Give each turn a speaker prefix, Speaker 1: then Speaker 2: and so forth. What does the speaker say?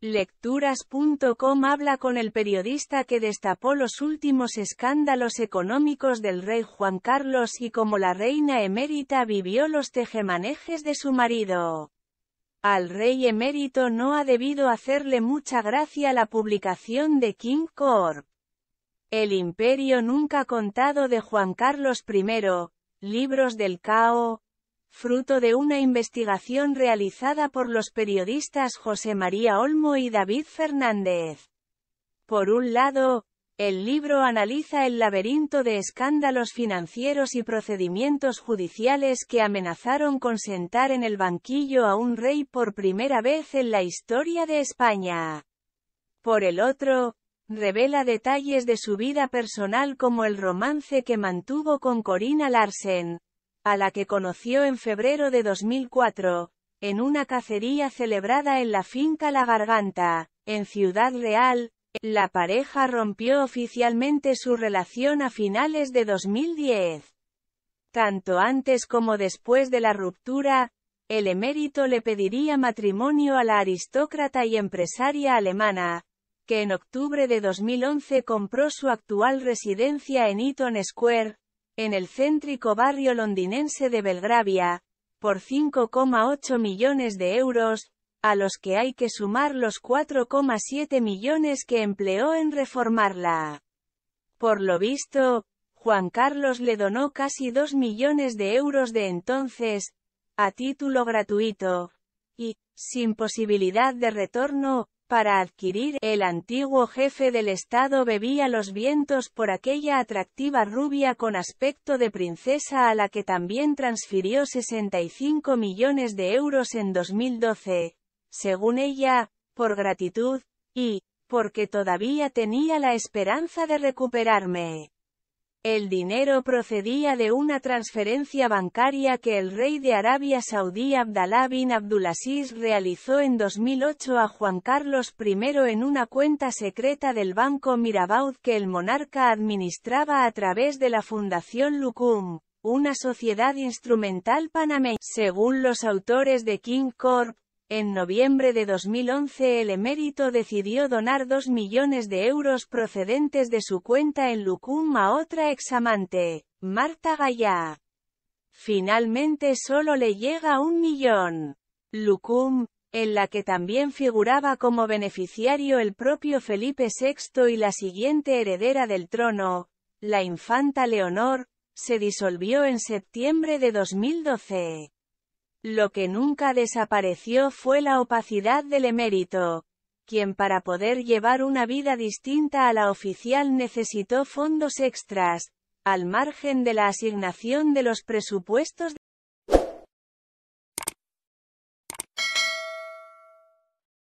Speaker 1: Lecturas.com habla con el periodista que destapó los últimos escándalos económicos del rey Juan Carlos y cómo la reina emérita vivió los tejemanejes de su marido. Al rey emérito no ha debido hacerle mucha gracia la publicación de King Corp. El imperio nunca contado de Juan Carlos I, libros del Cao, fruto de una investigación realizada por los periodistas José María Olmo y David Fernández. Por un lado, el libro analiza el laberinto de escándalos financieros y procedimientos judiciales que amenazaron con sentar en el banquillo a un rey por primera vez en la historia de España. Por el otro, revela detalles de su vida personal como el romance que mantuvo con Corina Larsen, a la que conoció en febrero de 2004, en una cacería celebrada en la finca La Garganta, en Ciudad Real, la pareja rompió oficialmente su relación a finales de 2010. Tanto antes como después de la ruptura, el emérito le pediría matrimonio a la aristócrata y empresaria alemana, que en octubre de 2011 compró su actual residencia en Eaton Square, en el céntrico barrio londinense de Belgravia, por 5,8 millones de euros, a los que hay que sumar los 4,7 millones que empleó en reformarla. Por lo visto, Juan Carlos le donó casi 2 millones de euros de entonces, a título gratuito, y, sin posibilidad de retorno, para adquirir, el antiguo jefe del Estado bebía los vientos por aquella atractiva rubia con aspecto de princesa a la que también transfirió 65 millones de euros en 2012, según ella, por gratitud, y, porque todavía tenía la esperanza de recuperarme. El dinero procedía de una transferencia bancaria que el rey de Arabia Saudí Abdalá bin Abdulaziz realizó en 2008 a Juan Carlos I en una cuenta secreta del banco Mirabaud que el monarca administraba a través de la Fundación Lucum, una sociedad instrumental panameña. Según los autores de King Corp, en noviembre de 2011 el emérito decidió donar dos millones de euros procedentes de su cuenta en Lucum a otra examante, Marta Gallá. Finalmente solo le llega un millón. Lucum, en la que también figuraba como beneficiario el propio Felipe VI y la siguiente heredera del trono, la infanta Leonor, se disolvió en septiembre de 2012. Lo que nunca desapareció fue la opacidad del emérito, quien para poder llevar una vida distinta a la oficial necesitó fondos extras, al margen de la asignación de los presupuestos